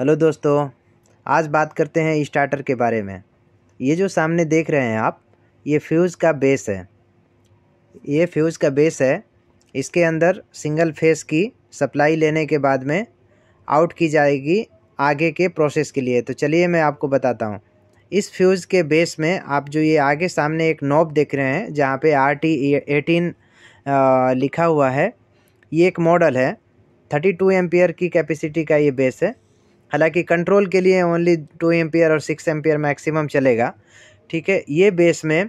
hello दोस्तों आज बात करते हैं स्टार्टर के बारे में ये जो सामने देख रहे हैं आप ये फ्यूज़ का बेस है ये फ्यूज़ का बेस है इसके अंदर सिंगल फेस की सप्लाई लेने के बाद में आउट की जाएगी आगे के प्रोसेस के लिए तो चलिए मैं आपको बताता हूँ इस फ्यूज़ के बेस में आप जो ये आगे सामने एक नॉब देख रहे हैं जहाँ पे आर टी एटीन लिखा हुआ है ये एक मॉडल है थर्टी टू एम्पियर की कैपेसिटी का ये बेस है हालांकि कंट्रोल के लिए ओनली टू एम्पियर और सिक्स एम्पियर मैक्सिमम चलेगा ठीक है ये बेस में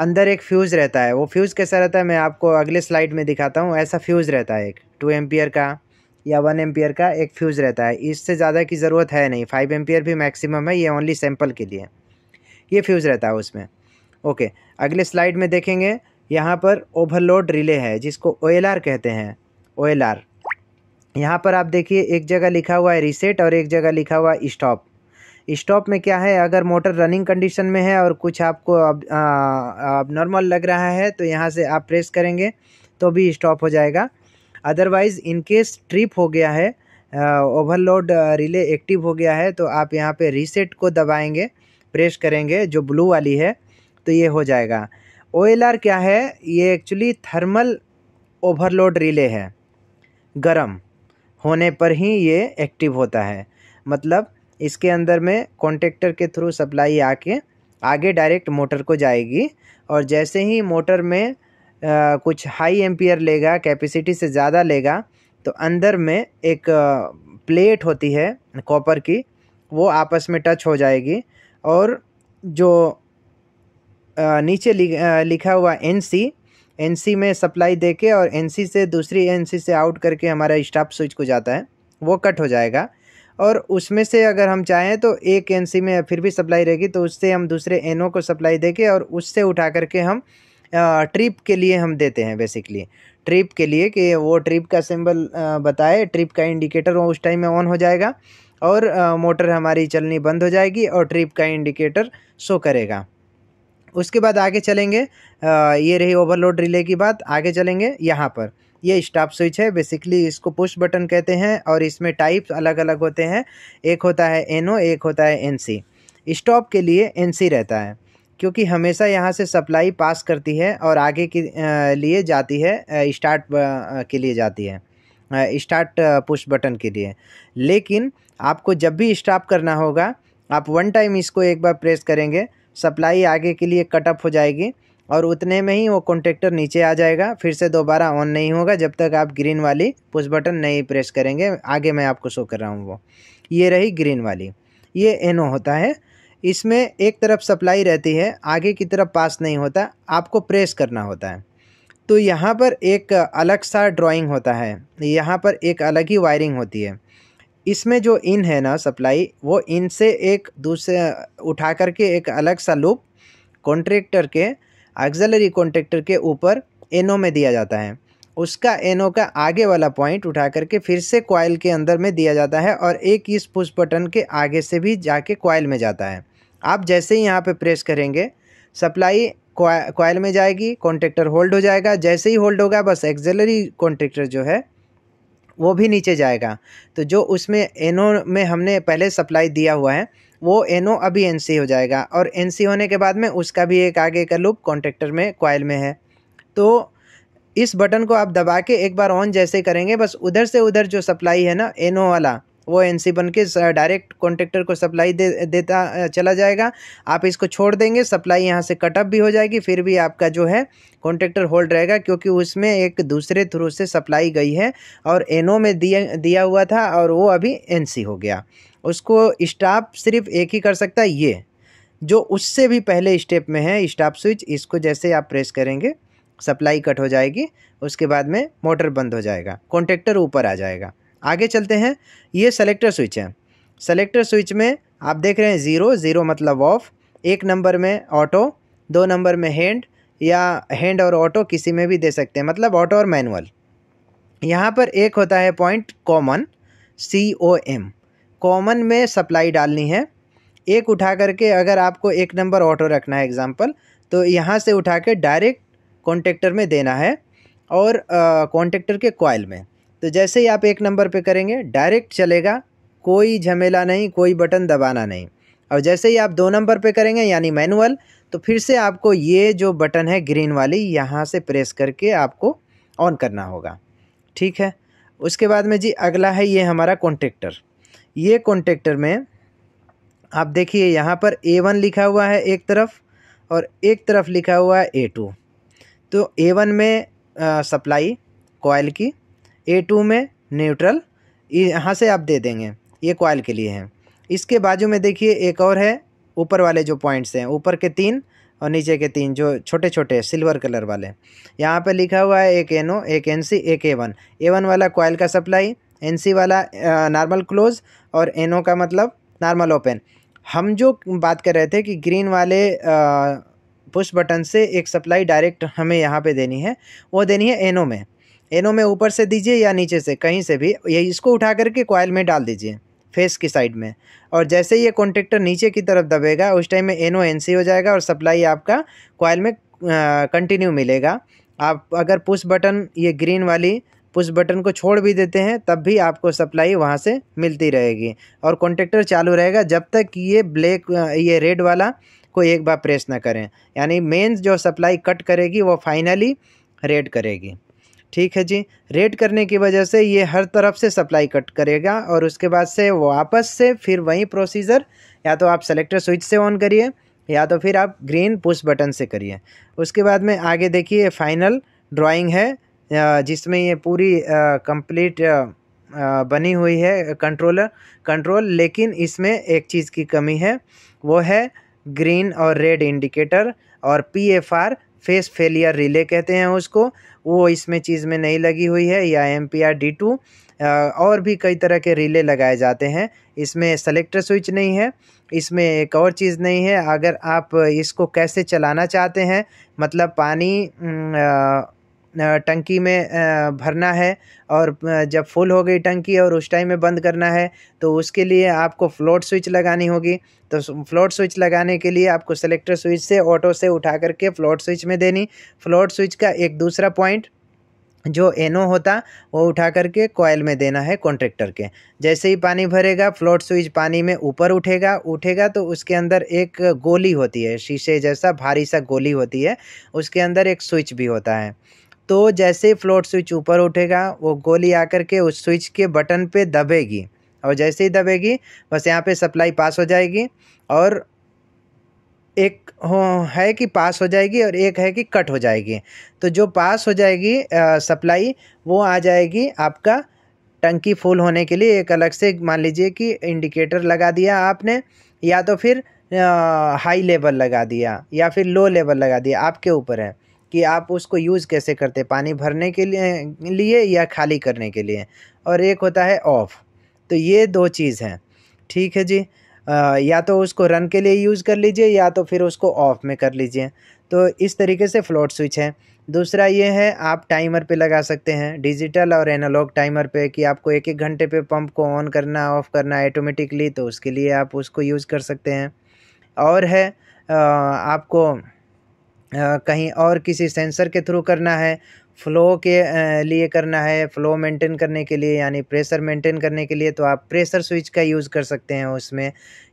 अंदर एक फ्यूज़ रहता है वो फ्यूज़ कैसा रहता है मैं आपको अगले स्लाइड में दिखाता हूँ ऐसा फ्यूज़ रहता है एक टू एम्पियर का या वन एम्पियर का एक फ्यूज़ रहता है इससे ज़्यादा की ज़रूरत है नहीं फाइव एम्पियर भी मैक्सिमम है ये ओनली सैम्पल के लिए ये फ्यूज़ रहता है उसमें ओके अगले स्लाइड में देखेंगे यहाँ पर ओवरलोड रिले है जिसको ओ कहते हैं ओ यहाँ पर आप देखिए एक जगह लिखा हुआ है रीसेट और एक जगह लिखा हुआ स्टॉप स्टॉप में क्या है अगर मोटर रनिंग कंडीशन में है और कुछ आपको अब अब नॉर्मल लग रहा है तो यहाँ से आप प्रेस करेंगे तो भी स्टॉप हो जाएगा अदरवाइज़ इनकेस ट्रिप हो गया है ओवरलोड रिले एक्टिव हो गया है तो आप यहाँ पे रीसेट को दबाएंगे प्रेस करेंगे जो ब्लू वाली है तो ये हो जाएगा ओ क्या है ये एक्चुअली थर्मल ओवरलोड रिले है गर्म होने पर ही ये एक्टिव होता है मतलब इसके अंदर में कॉन्टेक्टर के थ्रू सप्लाई आके आगे डायरेक्ट मोटर को जाएगी और जैसे ही मोटर में आ, कुछ हाई एम्पियर लेगा कैपेसिटी से ज़्यादा लेगा तो अंदर में एक आ, प्लेट होती है कॉपर की वो आपस में टच हो जाएगी और जो आ, नीचे लि, आ, लिखा हुआ एन सी एनसी में सप्लाई देके और एनसी से दूसरी एनसी से आउट करके हमारा स्टाफ स्विच को जाता है वो कट हो जाएगा और उसमें से अगर हम चाहें तो एक एनसी में फिर भी सप्लाई रहेगी तो उससे हम दूसरे एनओ को सप्लाई देके और उससे उठा करके हम ट्रिप के लिए हम देते हैं बेसिकली ट्रिप के लिए कि वो ट्रिप का सिंबल बताए ट्रिप का इंडिकेटर वो उस टाइम में ऑन हो जाएगा और मोटर हमारी चलनी बंद हो जाएगी और ट्रिप का इंडिकेटर शो करेगा उसके बाद आगे चलेंगे आ, ये रही ओवरलोड रिले की बात आगे चलेंगे यहाँ पर ये स्टॉप स्विच है बेसिकली इसको पुश बटन कहते हैं और इसमें टाइप्स अलग अलग होते हैं एक होता है एन NO, एक होता है एन सी स्टॉप के लिए एन सी रहता है क्योंकि हमेशा यहाँ से सप्लाई पास करती है और आगे के लिए जाती है स्टार्ट के लिए जाती है स्टार्ट पुश बटन के लिए लेकिन आपको जब भी स्टॉप करना होगा आप वन टाइम इसको एक बार प्रेस करेंगे सप्लाई आगे के लिए कट ऑफ हो जाएगी और उतने में ही वो कॉन्ट्रेक्टर नीचे आ जाएगा फिर से दोबारा ऑन नहीं होगा जब तक आप ग्रीन वाली पुश बटन नहीं प्रेस करेंगे आगे मैं आपको शो कर रहा हूँ वो ये रही ग्रीन वाली ये एनो होता है इसमें एक तरफ सप्लाई रहती है आगे की तरफ पास नहीं होता आपको प्रेस करना होता है तो यहाँ पर एक अलग सा ड्राइंग होता है यहाँ पर एक अलग ही वायरिंग होती है इसमें जो इन है ना सप्लाई वो इन से एक दूसरे उठा करके एक अलग सा लूप कॉन्ट्रेक्टर के एक्जलरी कॉन्ट्रेक्टर के ऊपर एनओ में दिया जाता है उसका एनओ का आगे वाला पॉइंट उठा करके फिर से कॉयल के अंदर में दिया जाता है और एक इस पुश बटन के आगे से भी जाके कॉयल में जाता है आप जैसे ही यहाँ पे प्रेस करेंगे सप्लाई कॉयल में जाएगी कॉन्ट्रेक्टर होल्ड हो जाएगा जैसे ही होल्ड होगा बस एक्जलरी कॉन्ट्रेक्टर जो है वो भी नीचे जाएगा तो जो उसमें एनो में हमने पहले सप्लाई दिया हुआ है वो एनो अभी एनसी हो जाएगा और एनसी होने के बाद में उसका भी एक आगे का लूप कॉन्ट्रेक्टर में कॉयल में है तो इस बटन को आप दबा के एक बार ऑन जैसे करेंगे बस उधर से उधर जो सप्लाई है ना एनो वाला वो एन बन के डायरेक्ट कॉन्ट्रेक्टर को सप्लाई दे देता चला जाएगा आप इसको छोड़ देंगे सप्लाई यहाँ से कटअप भी हो जाएगी फिर भी आपका जो है कॉन्ट्रेक्टर होल्ड रहेगा क्योंकि उसमें एक दूसरे थ्रू से सप्लाई गई है और एनओ में दिया दिया हुआ था और वो अभी एनसी हो गया उसको स्टाफ सिर्फ एक ही कर सकता है ये जो उससे भी पहले स्टेप में है स्टाफ स्विच इसको जैसे आप प्रेस करेंगे सप्लाई कट हो जाएगी उसके बाद में मोटर बंद हो जाएगा कॉन्ट्रेक्टर ऊपर आ जाएगा आगे चलते हैं ये सेलेक्टर स्विच है सेलेक्टर स्विच में आप देख रहे हैं ज़ीरो ज़ीरो मतलब ऑफ़ एक नंबर में ऑटो दो नंबर में हैंड या हैंड और ऑटो किसी में भी दे सकते हैं मतलब ऑटो और मैनुअल यहाँ पर एक होता है point common C O M common में सप्लाई डालनी है एक उठा करके अगर आपको एक नंबर ऑटो रखना है एग्ज़ाम्पल तो यहाँ से उठा के डायरेक्ट कॉन्टेक्टर में देना है और कॉन्टेक्टर के कॉयल में तो जैसे ही आप एक नंबर पे करेंगे डायरेक्ट चलेगा कोई झमेला नहीं कोई बटन दबाना नहीं और जैसे ही आप दो नंबर पे करेंगे यानी मैनुअल तो फिर से आपको ये जो बटन है ग्रीन वाली यहाँ से प्रेस करके आपको ऑन करना होगा ठीक है उसके बाद में जी अगला है ये हमारा कॉन्टेक्टर ये कॉन्टेक्टर में आप देखिए यहाँ पर ए वन लिखा हुआ है एक तरफ और एक तरफ लिखा हुआ है ए टू तो ए वन में सप्लाई कॉयल की ए टू में न्यूट्रल यहाँ से आप दे देंगे ये कॉयल के लिए है इसके बाजू में देखिए एक और है ऊपर वाले जो पॉइंट्स हैं ऊपर के तीन और नीचे के तीन जो छोटे छोटे सिल्वर कलर वाले यहाँ पर लिखा हुआ है एक एन ओ एक एन सी एक ए वन ए वन वाला कॉयल का सप्लाई एन सी वाला नॉर्मल क्लोज और एन ओ का मतलब नॉर्मल ओपन हम जो बात कर रहे थे कि ग्रीन वाले पुश बटन से एक सप्लाई डायरेक्ट हमें यहाँ पे देनी है वो देनी है एनो में एनो में ऊपर से दीजिए या नीचे से कहीं से भी ये इसको उठा करके कॉयल में डाल दीजिए फेस की साइड में और जैसे ही ये कॉन्ट्रेक्टर नीचे की तरफ दबेगा उस टाइम में एनो एन हो जाएगा और सप्लाई आपका कॉयल में कंटिन्यू मिलेगा आप अगर पुश बटन ये ग्रीन वाली पुश बटन को छोड़ भी देते हैं तब भी आपको सप्लाई वहाँ से मिलती रहेगी और कॉन्ट्रेक्टर चालू रहेगा जब तक ये ब्लैक ये रेड वाला को एक बार प्रेस ना करें यानी मेन जो सप्लाई कट करेगी वो फाइनली रेड करेगी ठीक है जी रेड करने की वजह से ये हर तरफ से सप्लाई कट करेगा और उसके बाद से वापस से फिर वही प्रोसीजर या तो आप सेलेक्टर स्विच से ऑन करिए या तो फिर आप ग्रीन पुश बटन से करिए उसके बाद में आगे देखिए फाइनल ड्राइंग है जिसमें ये पूरी कंप्लीट बनी हुई है कंट्रोलर कंट्रोल लेकिन इसमें एक चीज़ की कमी है वो है ग्रीन और रेड इंडिकेटर और P F R phase failure relay कहते हैं उसको वो इसमें चीज़ में नहीं लगी हुई है या M P R D two और भी कई तरह के रिले लगाए जाते हैं इसमें सेलेक्टर स्विच नहीं है इसमें एक और चीज़ नहीं है अगर आप इसको कैसे चलाना चाहते हैं मतलब पानी आ, टंकी में भरना है और जब फुल हो गई टंकी और उस टाइम में बंद करना है तो उसके लिए आपको फ्लोट स्विच लगानी होगी तो फ्लोट स्विच लगाने के लिए आपको सेलेक्टर स्विच से ऑटो से उठा करके फ्लोट स्विच में देनी फ्लोट स्विच का एक दूसरा पॉइंट जो एनो होता वो उठा करके कॉयल में देना है कॉन्ट्रेक्टर के जैसे ही पानी भरेगा फ्लोट स्विच पानी में ऊपर उठेगा उठेगा तो उसके अंदर एक गोली होती है शीशे जैसा भारी सा गोली होती है उसके अंदर एक स्विच भी होता है तो जैसे ही फ्लोट स्विच ऊपर उठेगा वो गोली आकर के उस स्विच के बटन पे दबेगी और जैसे ही दबेगी बस यहाँ पे सप्लाई पास हो जाएगी और एक हो है कि पास हो जाएगी और एक है कि कट हो जाएगी तो जो पास हो जाएगी आ, सप्लाई वो आ जाएगी आपका टंकी फुल होने के लिए एक अलग से मान लीजिए कि इंडिकेटर लगा दिया आपने या तो फिर हाई लेवल लगा दिया या फिर लो लेवल लगा दिया आपके ऊपर है कि आप उसको यूज़ कैसे करते पानी भरने के लिए लिए या खाली करने के लिए और एक होता है ऑफ़ तो ये दो चीज़ हैं ठीक है जी आ, या तो उसको रन के लिए यूज़ कर लीजिए या तो फिर उसको ऑफ़ में कर लीजिए तो इस तरीके से फ्लोट स्विच है दूसरा ये है आप टाइमर पे लगा सकते हैं डिजिटल और एनालॉग टाइमर पे कि आपको एक एक घंटे पे पंप को ऑन करना ऑफ़ करना ऑटोमेटिकली तो उसके लिए आप उसको यूज़ कर सकते हैं और है आ, आपको कहीं और किसी सेंसर के थ्रू करना है फ़्लो के लिए करना है फ़्लो मेंटेन करने के लिए यानी प्रेशर मेंटेन करने के लिए तो आप प्रेशर स्विच का यूज़ कर सकते हैं उसमें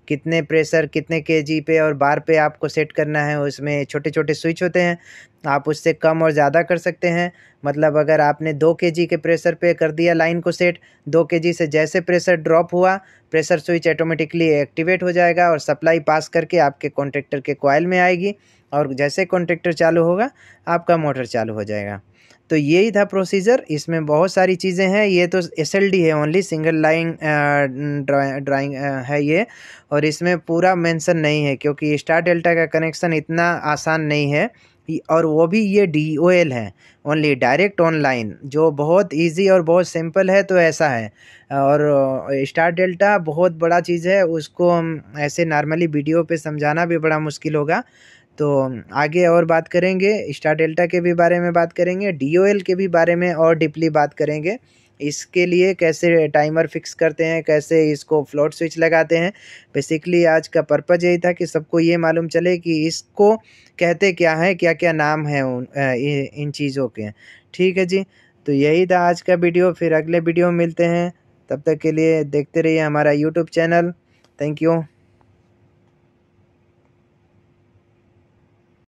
कितने प्रेशर कितने के पे और बार पे आपको सेट करना है उसमें छोटे छोटे स्विच होते हैं आप उससे कम और ज़्यादा कर सकते हैं मतलब अगर आपने दो के के प्रेशर पे कर दिया लाइन को सेट दो के से जैसे प्रेशर ड्रॉप हुआ प्रेशर स्विच ऑटोमेटिकली एक्टिवेट हो जाएगा और सप्लाई पास करके आपके कॉन्ट्रेक्टर के कॉयल में आएगी और जैसे कॉन्ट्रेक्टर चालू होगा आपका मोटर चालू हो जाएगा तो यही था प्रोसीजर इसमें बहुत सारी चीज़ें हैं ये तो एस है ओनली सिंगल लाइन ड्राइंग है ये और इसमें पूरा मेंशन नहीं है क्योंकि स्टार डेल्टा का कनेक्शन इतना आसान नहीं है और वो भी ये डी ओ एल है ओनली डायरेक्ट ऑनलाइन जो बहुत इजी और बहुत सिंपल है तो ऐसा है और स्टार डेल्टा बहुत बड़ा चीज़ है उसको ऐसे नॉर्मली वीडियो पे समझाना भी बड़ा मुश्किल होगा तो आगे और बात करेंगे स्टार डेल्टा के भी बारे में बात करेंगे डी के भी बारे में और डीपली बात करेंगे इसके लिए कैसे टाइमर फिक्स करते हैं कैसे इसको फ्लोट स्विच लगाते हैं बेसिकली आज का पर्पज़ यही था कि सबको ये मालूम चले कि इसको कहते क्या हैं क्या क्या नाम है उन इन चीज़ों के ठीक है जी तो यही था आज का वीडियो फिर अगले वीडियो में मिलते हैं तब तक के लिए देखते रहिए हमारा यूट्यूब चैनल थैंक यू